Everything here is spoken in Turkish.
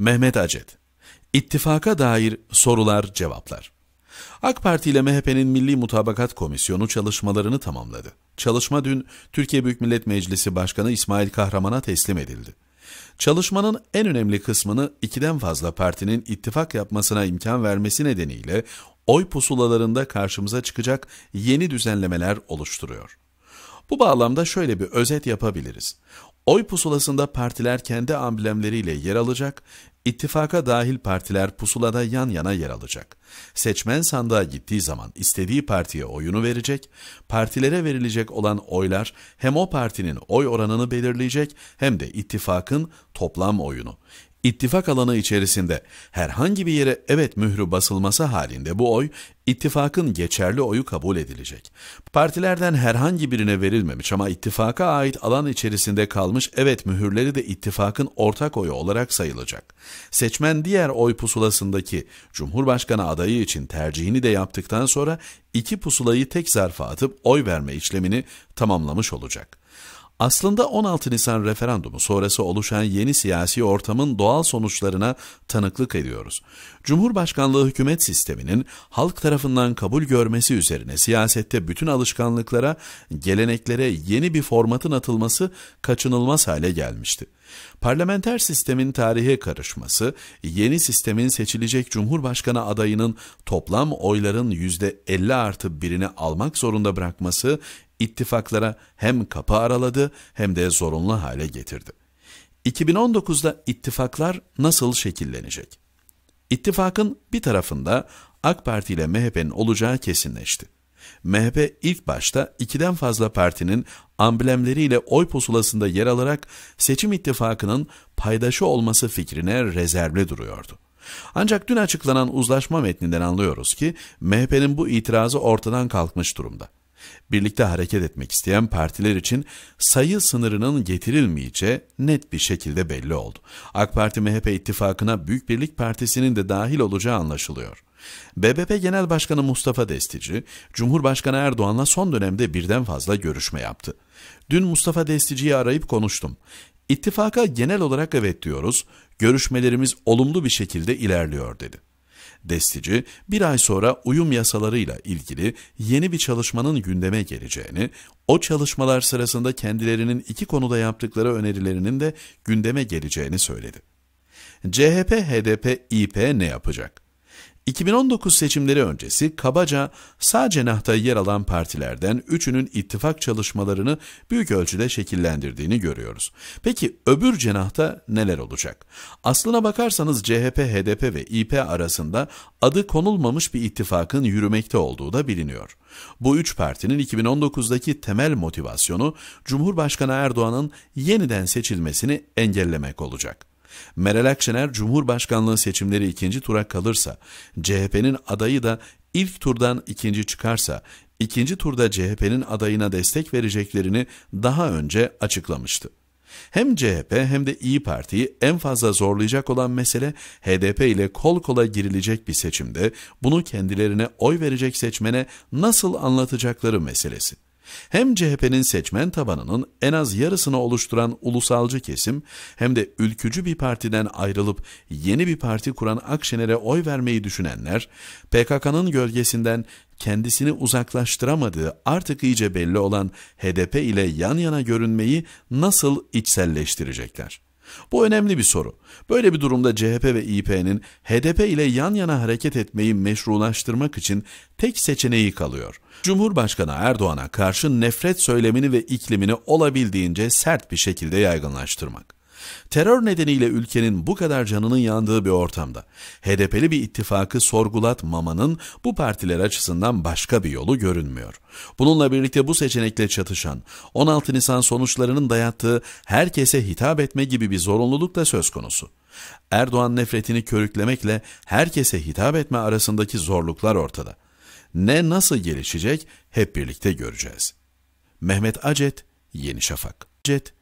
Mehmet Acet İttifaka dair sorular cevaplar. AK Parti ile MHP'nin Milli Mutabakat Komisyonu çalışmalarını tamamladı. Çalışma dün Türkiye Büyük Millet Meclisi Başkanı İsmail Kahraman'a teslim edildi. Çalışmanın en önemli kısmını ikiden fazla partinin ittifak yapmasına imkan vermesi nedeniyle oy pusulalarında karşımıza çıkacak yeni düzenlemeler oluşturuyor. Bu bağlamda şöyle bir özet yapabiliriz. Oy pusulasında partiler kendi amblemleriyle yer alacak, ittifaka dahil partiler pusulada yan yana yer alacak. Seçmen sandığa gittiği zaman istediği partiye oyunu verecek, partilere verilecek olan oylar hem o partinin oy oranını belirleyecek hem de ittifakın toplam oyunu. İttifak alanı içerisinde herhangi bir yere evet mührü basılması halinde bu oy ittifakın geçerli oyu kabul edilecek. Partilerden herhangi birine verilmemiş ama ittifaka ait alan içerisinde kalmış evet mühürleri de ittifakın ortak oyu olarak sayılacak. Seçmen diğer oy pusulasındaki Cumhurbaşkanı adayı için tercihini de yaptıktan sonra iki pusulayı tek zarfa atıp oy verme işlemini tamamlamış olacak. Aslında 16 Nisan referandumu sonrası oluşan yeni siyasi ortamın doğal sonuçlarına tanıklık ediyoruz. Cumhurbaşkanlığı hükümet sisteminin halk tarafından kabul görmesi üzerine siyasette bütün alışkanlıklara, geleneklere yeni bir formatın atılması kaçınılmaz hale gelmişti. Parlamenter sistemin tarihe karışması, yeni sistemin seçilecek Cumhurbaşkanı adayının toplam oyların %50 artı birini almak zorunda bırakması ittifaklara hem kapı araladı hem de zorunlu hale getirdi. 2019'da ittifaklar nasıl şekillenecek? İttifakın bir tarafında AK Parti ile MHP'nin olacağı kesinleşti. MHP ilk başta ikiden fazla partinin amblemleriyle oy pusulasında yer alarak seçim ittifakının paydaşı olması fikrine rezervli duruyordu. Ancak dün açıklanan uzlaşma metninden anlıyoruz ki MHP'nin bu itirazı ortadan kalkmış durumda. Birlikte hareket etmek isteyen partiler için sayı sınırının getirilmeyeceği net bir şekilde belli oldu. AK Parti-MHP ittifakına Büyük Birlik Partisi'nin de dahil olacağı anlaşılıyor. BBP Genel Başkanı Mustafa Destici, Cumhurbaşkanı Erdoğan'la son dönemde birden fazla görüşme yaptı. Dün Mustafa Destici'yi arayıp konuştum. İttifaka genel olarak evet diyoruz, görüşmelerimiz olumlu bir şekilde ilerliyor dedi. Destici bir ay sonra uyum yasalarıyla ilgili yeni bir çalışmanın gündeme geleceğini, o çalışmalar sırasında kendilerinin iki konuda yaptıkları önerilerinin de gündeme geleceğini söyledi. CHP, HDP, İP ne yapacak? 2019 seçimleri öncesi kabaca sağ cenahta yer alan partilerden üçünün ittifak çalışmalarını büyük ölçüde şekillendirdiğini görüyoruz. Peki öbür cenahta neler olacak? Aslına bakarsanız CHP, HDP ve İP arasında adı konulmamış bir ittifakın yürümekte olduğu da biliniyor. Bu üç partinin 2019'daki temel motivasyonu Cumhurbaşkanı Erdoğan'ın yeniden seçilmesini engellemek olacak. Meral Akşener Cumhurbaşkanlığı seçimleri ikinci tura kalırsa, CHP'nin adayı da ilk turdan ikinci çıkarsa, ikinci turda CHP'nin adayına destek vereceklerini daha önce açıklamıştı. Hem CHP hem de İyi Parti'yi en fazla zorlayacak olan mesele HDP ile kol kola girilecek bir seçimde bunu kendilerine oy verecek seçmene nasıl anlatacakları meselesi. Hem CHP'nin seçmen tabanının en az yarısını oluşturan ulusalcı kesim hem de ülkücü bir partiden ayrılıp yeni bir parti kuran Akşener'e oy vermeyi düşünenler PKK'nın gölgesinden kendisini uzaklaştıramadığı artık iyice belli olan HDP ile yan yana görünmeyi nasıl içselleştirecekler? Bu önemli bir soru. Böyle bir durumda CHP ve İP'nin HDP ile yan yana hareket etmeyi meşrulaştırmak için tek seçeneği kalıyor. Cumhurbaşkanı Erdoğan'a karşı nefret söylemini ve iklimini olabildiğince sert bir şekilde yaygınlaştırmak. Terör nedeniyle ülkenin bu kadar canının yandığı bir ortamda HDP'li bir ittifakı sorgulatmamanın bu partiler açısından başka bir yolu görünmüyor. Bununla birlikte bu seçenekle çatışan 16 Nisan sonuçlarının dayattığı herkese hitap etme gibi bir zorunluluk da söz konusu. Erdoğan nefretini körüklemekle herkese hitap etme arasındaki zorluklar ortada. Ne nasıl gelişecek hep birlikte göreceğiz. Mehmet Acet, Yeni Şafak. Acet,